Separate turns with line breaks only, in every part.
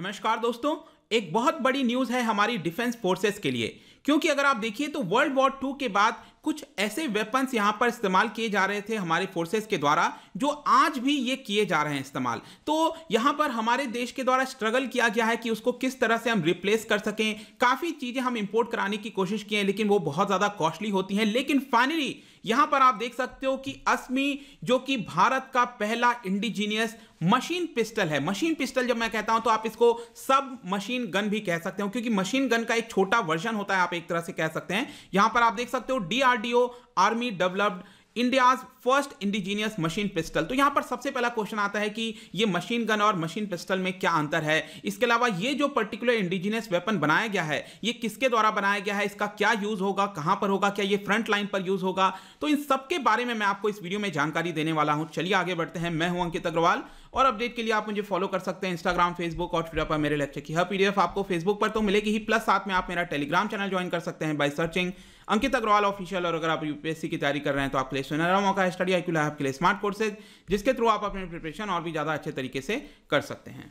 नमस्कार दोस्तों एक बहुत बड़ी न्यूज़ है हमारी डिफेंस फोर्सेस के लिए क्योंकि अगर आप देखिए तो वर्ल्ड वॉर टू के बाद कुछ ऐसे वेपन्स यहाँ पर इस्तेमाल किए जा रहे थे हमारे फोर्सेस के द्वारा जो आज भी ये किए जा रहे हैं इस्तेमाल तो यहाँ पर हमारे देश के द्वारा स्ट्रगल किया गया है कि उसको किस तरह से हम रिप्लेस कर सकें काफ़ी चीज़ें हम इम्पोर्ट कराने की कोशिश किए हैं लेकिन वो बहुत ज़्यादा कॉस्टली होती हैं लेकिन फाइनली यहां पर आप देख सकते हो कि अस्मी जो कि भारत का पहला इंडिजीनियस मशीन पिस्टल है मशीन पिस्टल जब मैं कहता हूं तो आप इसको सब मशीन गन भी कह सकते हो क्योंकि मशीन गन का एक छोटा वर्जन होता है आप एक तरह से कह सकते हैं यहां पर आप देख सकते हो DRDO army developed India's first indigenous machine pistol तो यहां पर सबसे पहला क्वेश्चन आता है कि ये मशीन गन और मशीन पिस्टल में क्या अंतर है इसके अलावा ये जो पर्टिकुलर इंडिजीनियस वेपन बनाया गया है ये किसके द्वारा बनाया गया है इसका क्या यूज होगा कहां पर होगा क्या ये फ्रंट लाइन पर यूज होगा तो इन सबके बारे में मैं आपको इस वीडियो में जानकारी देने वाला हूं चलिए आगे बढ़ते हैं मैं हूं अंकित अग्रवाल और अपडेट के लिए आप मुझे फॉलो कर सकते हैं इंस्टाग्राम फेसबुक और ट्विटर पर मेरे लेक्चर की हर पीडीएफ आपको फेसबुक पर तो मिलेगी ही प्लस साथ में आप मेरा टेलीग्राम चैनल ज्वाइन कर सकते हैं by searching Ankit Agrawal official और अगर आप यूपीएससी की तैयारी कर रहे हैं तो आपके लिए सुनहरा मौका है स्टडी आई क्यू आपके लिए स्मार्ट कोर्सेज जिसके थ्रू आप अपने प्रिपरेशन और भी ज़्यादा अच्छे तरीके से कर सकते हैं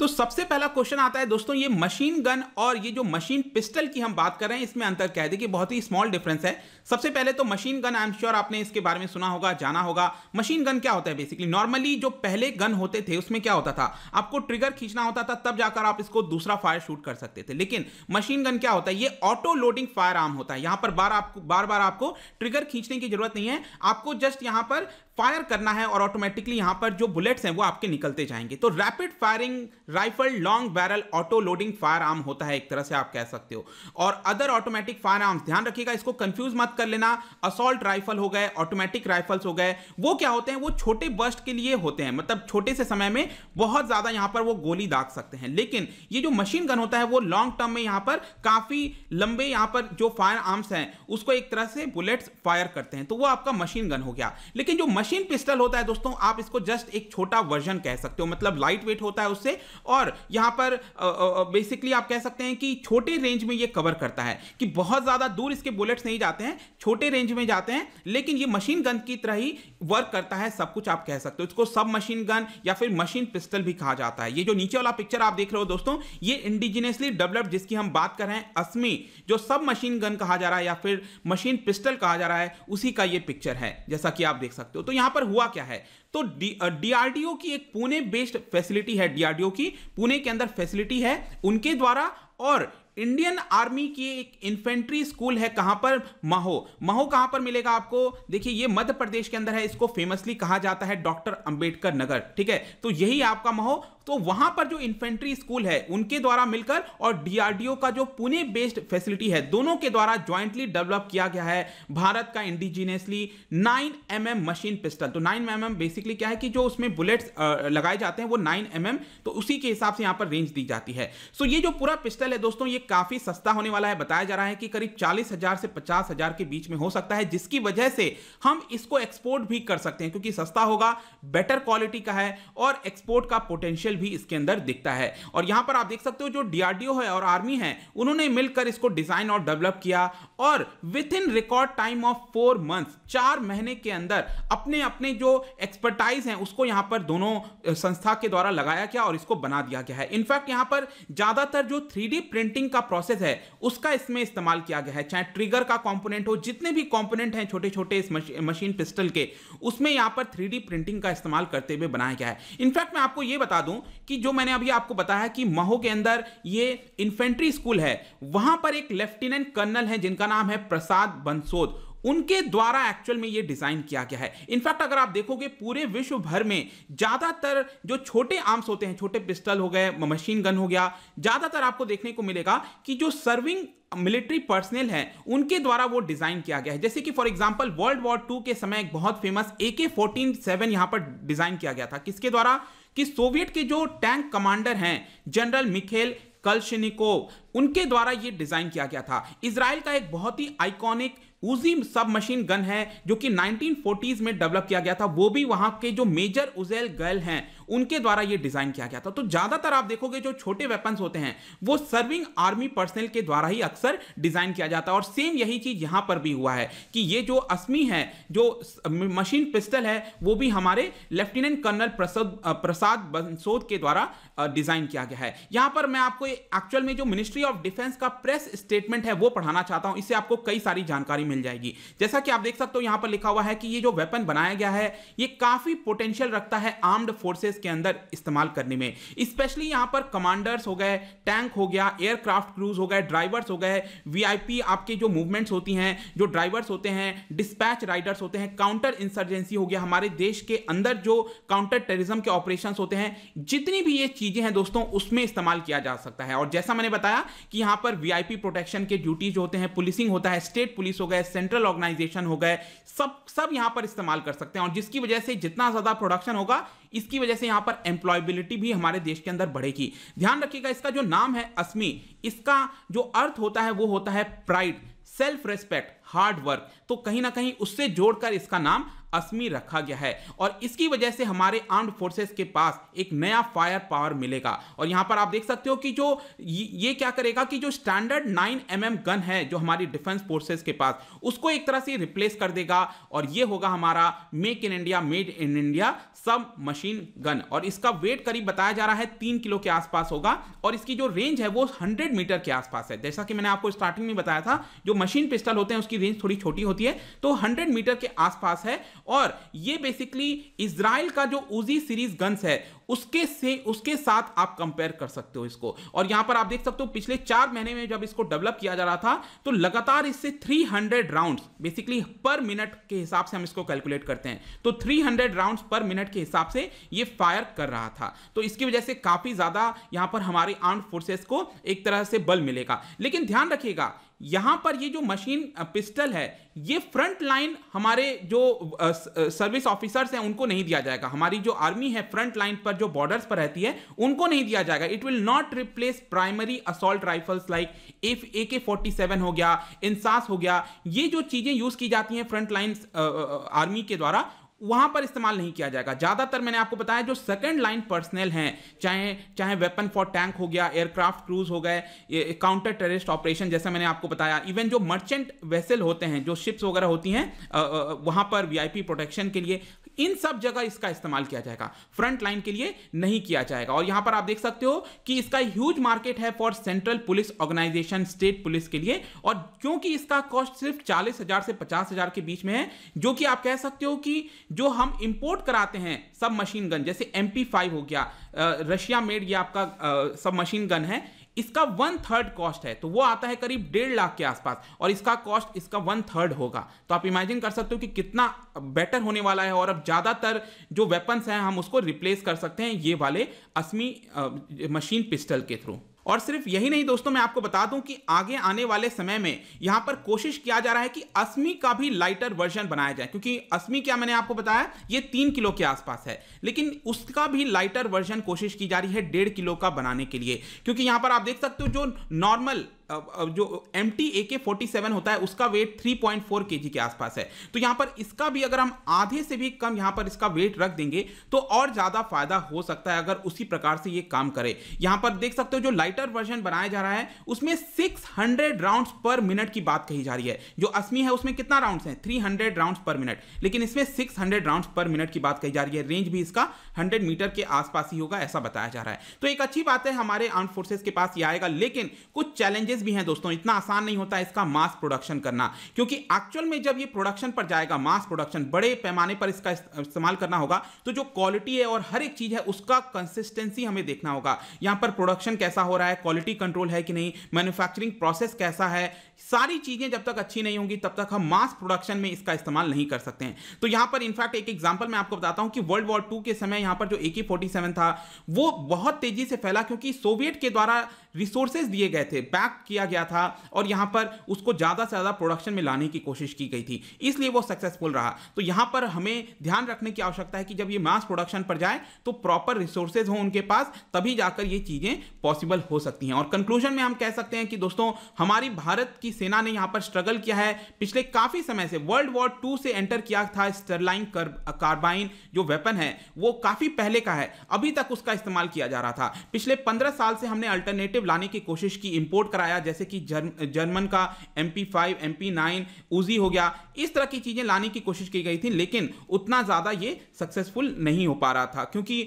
तो सबसे पहला क्वेश्चन आता है दोस्तों ये मशीन गन और ये जो मशीन पिस्टल की हम बात कर रहे हैं इसमें अंतर क्या है देखिए बहुत ही स्मॉल डिफरेंस है सबसे पहले तो machine gun I am sure आपने इसके बारे में सुना होगा जाना होगा मशीन गन क्या होता है बेसिकली नॉर्मली जो पहले गन होते थे उसमें क्या होता था आपको ट्रिगर खींचना होता था तब जाकर आप इसको दूसरा फायर शूट कर सकते थे लेकिन मशीन गन क्या होता है ये ऑटो लोडिंग फायर आर्म होता है यहां पर बार आपको बार बार आपको ट्रिगर खींचने की जरूरत नहीं है आपको जस्ट यहां पर फायर करना है और ऑटोमेटिकली यहां पर जो बुलेट्स हैं वो आपके निकलते जाएंगे तो rapid firing rifle long barrel auto loading firearm होता है एक तरह से आप कह सकते हो और अदर ऑटोमेटिक फायर आर्म्स ध्यान रखिएगा इसको कंफ्यूज मत कर लेना असोल्ट राइफल हो गए ऑटोमेटिक राइफल्स हो गए वो क्या होते हैं वो छोटे बस्ट के लिए होते हैं मतलब छोटे से समय में बहुत ज़्यादा यहां पर वो गोली दाग सकते हैं लेकिन ये जो मशीन गन होता है वो लॉन्ग टर्म में यहां पर काफ़ी लंबे यहां पर जो फायर आर्म्स हैं उसको एक तरह से बुलेट्स फायर करते हैं तो वो आपका मशीन गन हो गया लेकिन जो मशीन मशीन पिस्टल होता है दोस्तों आप इसको जस्ट एक छोटा वर्जन कह सकते हो मतलब लाइट वेट होता है उससे और यहां पर बेसिकली आप कह सकते हैं कि छोटे रेंज में ये कवर करता है कि बहुत ज़्यादा दूर इसके बुलेट्स नहीं जाते हैं छोटे रेंज में जाते हैं लेकिन ये मशीन गन की तरह ही वर्क करता है सब कुछ आप कह सकते हो इसको सब मशीन गन या फिर मशीन पिस्टल भी कहा जाता है ये जो नीचे वाला पिक्चर आप देख रहे हो दोस्तों ये इंडिजिनियसली डेवलप्ड जिसकी हम बात कर रहे हैं असमी जो सब मशीन गन कहा जा रहा है या फिर मशीन पिस्टल कहा जा रहा है उसी का ये पिक्चर है जैसा कि आप देख सकते हो तो यहां पर हुआ क्या है तो डीआरडीओ की एक पुणे बेस्ड फैसिलिटी है डीआरडीओ की पुणे के अंदर फैसिलिटी है उनके द्वारा और इंडियन आर्मी की एक इन्फेंट्री स्कूल है कहां पर महो महो कहां पर मिलेगा आपको देखिए ये मध्य प्रदेश के अंदर है इसको फेमसली कहा जाता है डॉक्टर अंबेडकर नगर ठीक है तो यही आपका महो तो वहां पर जो इन्फेंट्री स्कूल है उनके द्वारा मिलकर और डीआरडीओ का जो पुणे बेस्ड फैसिलिटी है दोनों के द्वारा ज्वाइंटली डेवलप किया गया है भारत का indigenously nine M mm machine pistol तो नाइन एम mm बेसिकली क्या है कि जो उसमें बुलेट्स लगाए जाते हैं वो नाइन एम mm, तो उसी के हिसाब से यहां पर रेंज दी जाती है सो ये जो पूरा पिस्टल है दोस्तों ये काफी सस्ता होने वाला है बताया जा रहा है कि करीब चालीस हजार से पचास हजार के बीच में हो सकता है जिसकी वजह से हम इसको एक्सपोर्ट भी कर सकते हैं क्योंकि सस्ता होगा बेटर क्वालिटी का है और एक्सपोर्ट का पोटेंशियल भी इसके अंदर दिखता है और यहां पर आप देख सकते हो जो डीआरडीओ है और आर्मी है उन्होंने मिलकर इसको डिजाइन और डेवलप किया और within record time of four month चार महीने के अंदर अपने अपने जो एक्सपर्टाइज हैं उसको यहां पर दोनों संस्था के द्वारा लगाया गया और इसको बना दिया गया है इनफैक्ट यहां पर ज़्यादातर जो थ्री प्रिंटिंग का प्रोसेस है उसका इसमें इस्तेमाल किया गया है चाहे ट्रिगर का कॉम्पोनेंट हो जितने भी कॉम्पोनेंट हैं छोटे छोटे इस मशीन पिस्टल के उसमें यहां पर थ्री प्रिंटिंग का इस्तेमाल करते हुए बनाया गया है इनफैक्ट मैं आपको यह बता दूं कि जो मैंने अभी आपको बताया कि महो के अंदर ये इन्फेंट्री स्कूल है वहां पर एक लेफ्टिनेंट कर्नल है जिनका नाम है प्रसाद बंसोद उनके द्वारा एक्चुअल में ये डिज़ाइन किया गया है इनफैक्ट अगर आप देखोगे पूरे विश्व भर में ज़्यादातर जो छोटे आर्म्स होते हैं छोटे पिस्टल हो गए मशीन गन हो गया ज़्यादातर आपको देखने को मिलेगा कि जो सर्विंग मिलिट्री पर्सनल है उनके द्वारा वो डिज़ाइन किया गया है जैसे कि for example world war two के समय एक बहुत फेमस ए के फोर्टीन सेवन यहां पर डिज़ाइन किया गया था किसके द्वारा कि सोवियत के जो टैंक कमांडर हैं जनरल मिखेल कल्शनिकोव उनके द्वारा ये डिजाइन किया गया था इसराइल का एक बहुत ही आइकॉनिक उजी सब मशीन गन है जो कि 1940s में डेवलप किया गया था वो भी वहां के जो मेजर उजैल गर्ल हैं उनके द्वारा ये डिजाइन किया गया था तो ज्यादातर आप देखोगे जो छोटे वेपन्स होते हैं वो सर्विंग आर्मी पर्सनल के द्वारा ही अक्सर डिजाइन किया जाता है और सेम यही चीज यहां पर भी हुआ है कि ये जो असमी है जो मशीन पिस्टल है वो भी हमारे लेफ्टिनेंट कर्नल प्रसाद प्रसाद बंसोद के द्वारा डिजाइन किया गया है यहां पर मैं आपको एक्चुअल में जो मिनिस्ट्री ऑफ डिफेंस का प्रेस स्टेटमेंट है वो पढ़ाना चाहता हूं इससे आपको कई सारी जानकारी मिल जाएगी जैसा कि आप देख सकते हो यहां पर लिखा हुआ है कि ये जो वेपन बनाया गया है ये काफ़ी पोटेंशियल रखता है आर्म्ड फोर्सेस के अंदर इस्तेमाल करने में स्पेशली यहां पर कमांडर्स हो गए टैंक हो गया एयरक्राफ्ट क्रूज हो गए ड्राइवर्स हो गए वी आपके जो मूवमेंट्स होती हैं जो ड्राइवर्स होते हैं डिस्पैच राइडर्स होते हैं काउंटर इंसर्जेंसी हो गया हमारे देश के अंदर जो काउंटर टेररिज्म के ऑपरेशन होते हैं जितनी भी ये चीज़ें हैं दोस्तों उसमें इस्तेमाल किया जा सकता है और जैसा मैंने बताया कि यहां पर वीआईपी प्रोटेक्शन के ड्यूटीज होते हैं पुलिसिंग होता है स्टेट पुलिस हो गए गए सेंट्रल ऑर्गेनाइजेशन हो गए सब सब यहां पर इस्तेमाल कर सकते हैं और जिसकी वजह से जितना ज़्यादा प्रोडक्शन होगा इसकी वजह से यहां पर एम्प्लॉयबिलिटी भी हमारे देश के अंदर बढ़ेगी ध्यान रखिएगा इसका जो नाम है अस्मि इसका जो अर्थ होता है वो होता है pride self respect hard work तो कहीं ना कहीं उससे जोड़कर इसका नाम असमी रखा गया है और इसकी वजह से हमारे आर्म्ड फोर्सेस के पास एक नया फायर पावर मिलेगा और यहां पर आप देख सकते हो कि जो ये क्या करेगा कि जो standard nine M mm gun है जो हमारी डिफेंस फोर्सेस के पास उसको एक तरह से रिप्लेस कर देगा और ये होगा हमारा make in India made in India सब मशीन गन और इसका वेट करीब बताया जा रहा है तीन किलो के आसपास होगा और इसकी जो रेंज है वो हंड्रेड मीटर के आसपास है जैसा कि मैंने आपको स्टार्टिंग में बताया था जो मशीन पिस्टल होते हैं उसकी रेंज थोड़ी छोटी होती है तो हंड्रेड मीटर के आसपास है और ये बेसिकली इसराइल का जो उजी सीरीज गन्स है उसके से उसके साथ आप कंपेयर कर सकते हो इसको और यहां पर आप देख सकते हो पिछले चार महीने में जब इसको डेवलप किया जा रहा था तो लगातार इससे 300 राउंड्स बेसिकली पर मिनट के हिसाब से हम इसको कैलकुलेट करते हैं तो 300 राउंड्स पर मिनट के हिसाब से ये फायर कर रहा था तो इसकी वजह से काफी ज्यादा यहां पर हमारे आर्म फोर्सेस को एक तरह से बल मिलेगा लेकिन ध्यान रखिएगा यहां पर ये जो मशीन पिस्टल है ये फ्रंट लाइन हमारे जो सर्विस ऑफिसर्स हैं उनको नहीं दिया जाएगा हमारी जो आर्मी है फ्रंट लाइन पर जो बॉर्डर्स पर रहती है उनको नहीं दिया जाएगा it will not replace primary assault rifles like F A K forty seven हो गया इंसास हो गया ये जो चीज़ें यूज़ की जाती हैं फ्रंट लाइन आर्मी के द्वारा वहां पर इस्तेमाल नहीं किया जाएगा ज़्यादातर मैंने आपको बताया जो सेकेंड लाइन पर्सनल हैं चाहे चाहे वेपन फॉर टैंक हो गया एयरक्राफ्ट क्रूज हो गए काउंटर टेररिस्ट ऑपरेशन जैसा मैंने आपको बताया इवन जो मर्चेंट वेसल होते हैं जो शिप्स वगैरह होती हैं वहां पर वीआईपी प्रोटेक्शन के लिए इन सब जगह इसका इस्तेमाल किया जाएगा फ्रंट लाइन के लिए नहीं किया जाएगा और यहां पर आप देख सकते हो कि इसका ह्यूज मार्केट है for central police organisation state police के लिए और क्योंकि इसका कॉस्ट सिर्फ चालीस हजार से पचास हजार के बीच में है जो कि आप कह सकते हो कि जो हम इंपोर्ट कराते हैं सब मशीन गन जैसे एम हो गया रशिया मेड यह आपका सब मशीन गन है इसका वन थर्ड कॉस्ट है तो वो आता है करीब डेढ़ लाख के आसपास और इसका कॉस्ट इसका वन थर्ड होगा तो आप इमेजिन कर सकते हो कि कितना बेटर होने वाला है और अब ज़्यादातर जो वेपन्स हैं हम उसको रिप्लेस कर सकते हैं ये वाले असमी मशीन पिस्टल के थ्रू और सिर्फ यही नहीं दोस्तों मैं आपको बता दूं कि आगे आने वाले समय में यहां पर कोशिश किया जा रहा है कि अस्मी का भी लाइटर वर्जन बनाया जाए क्योंकि अस्मी क्या मैंने आपको बताया ये तीन किलो के आसपास है लेकिन उसका भी लाइटर वर्जन कोशिश की जा रही है डेढ़ किलो का बनाने के लिए क्योंकि यहां पर आप देख सकते हो जो नॉर्मल जो M T A K forty seven होता है उसका वेट थ्री पॉइंट फोर के जी के आसपास है तो यहां पर इसका भी अगर हम आधे से भी कम यहां पर इसका वेट रख देंगे तो और ज़्यादा फायदा हो सकता है अगर उसी प्रकार से ये काम करे यहां पर देख सकते हो जो लाइटर वर्जन बनाया जा रहा है उसमें six hundred round per minute की बात कही जा रही है जो असमी है उसमें कितना राउंड है three hundred round per minute लेकिन इसमें six hundred round per minute की बात कही जा रही है रेंज भी इसका हंड्रेड मीटर के आसपास ही होगा ऐसा बताया जा रहा है तो एक अच्छी बात है हमारे आर्म फोर्सेज के पास ये आएगा लेकिन कुछ चैलेंजेस चैलेंजेस भी हैं दोस्तों इतना आसान नहीं होता है इसका मास प्रोडक्शन करना क्योंकि एक्चुअल में जब ये प्रोडक्शन पर जाएगा मास प्रोडक्शन बड़े पैमाने पर इसका इस्तेमाल करना होगा तो जो क्वालिटी है और हर एक चीज़ है उसका कंसिस्टेंसी हमें देखना होगा यहां पर प्रोडक्शन कैसा हो रहा है क्वालिटी कंट्रोल है कि नहीं मैन्युफैक्चरिंग प्रोसेस कैसा है सारी चीज़ें जब तक अच्छी नहीं होंगी तब तक हम मास प्रोडक्शन में इसका इस्तेमाल नहीं कर सकते हैं तो यहां पर इनफैक्ट एक एग्जाम्पल मैं आपको बताता हूं कि वर्ल्ड वॉर टू के समय यहां पर जो ए था वो बहुत तेजी से फैला क्योंकि सोवियत के द्वारा रिसोर्सेज दिए गए थे बैक किया गया था और यहाँ पर उसको ज़्यादा से ज़्यादा प्रोडक्शन में लाने की कोशिश की गई थी इसलिए वो सक्सेसफुल रहा तो यहाँ पर हमें ध्यान रखने की आवश्यकता है कि जब ये मास प्रोडक्शन पर जाए तो प्रॉपर रिसोर्सेज हों उनके पास तभी जाकर ये चीज़ें पॉसिबल हो सकती हैं और कंक्लूजन में हम कह सकते हैं कि दोस्तों हमारी भारत की सेना ने यहाँ पर स्ट्रगल किया है पिछले काफ़ी समय से वर्ल्ड वॉर टू से एंटर किया था स्टरलाइन कार्बाइन जो वेपन है वो काफ़ी पहले का है अभी तक उसका इस्तेमाल किया जा रहा था पिछले पंद्रह साल से हमने अल्टरनेटिव लाने की कोशिश की इंपोर्ट कराया जैसे कि जर्मन का M P five M P nine Uzi हो गया इस तरह की चीज़ें लाने की कोशिश की गई थी लेकिन उतना ज़्यादा ये सक्सेसफुल नहीं हो पा रहा था क्योंकि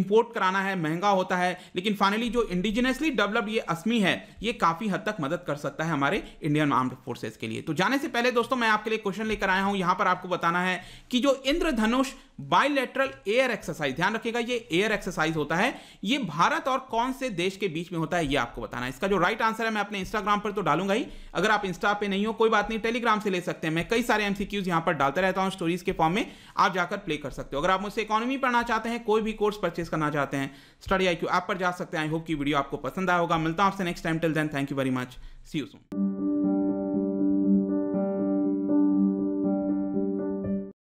इंपोर्ट कराना है महंगा होता है लेकिन फाइनली जो इंडिजिनसली डेवलप्ड ये असमी है ये काफ़ी हद तक मदद कर सकता है हमारे इंडियन आर्म्ड फोर्सेज के लिए तो जाने से पहले दोस्तों मैं आपके लिए क्वेश्चन लेकर आया हूँ यहाँ पर आपको बताना है कि जो इंद्रधनुष बायोलेटरल एयर एक्सरसाइज ध्यान रखिएगा ये एयर एक्सरसाइज होता है ये भारत और कौन से देश के बीच में होता है ये आपको बताना है इसका जो राइट आंसर है मैं अपने इंस्टाग्राम पर तो डालूंगा ही अगर आप इंस्टा पे नहीं हो कोई बात नहीं टेलीग्राम से ले सकते हैं मैं कई सारे एमसीक्यूज यहां पर डालता रहता हूं स्टोरीज के फॉर्म में आप जाकर प्ले कर सकते हो अगर आप मुझसे इकोनॉमी पढ़ना चाहते हैं कोई भी कोर्स परचेज करना चाहते हैं स्टडी आई ऐप पर जा सकते हैं आई होप की वीडियो आपको पसंद आया होगा मिलता हूं आपसे next time till then thank you very much see you soon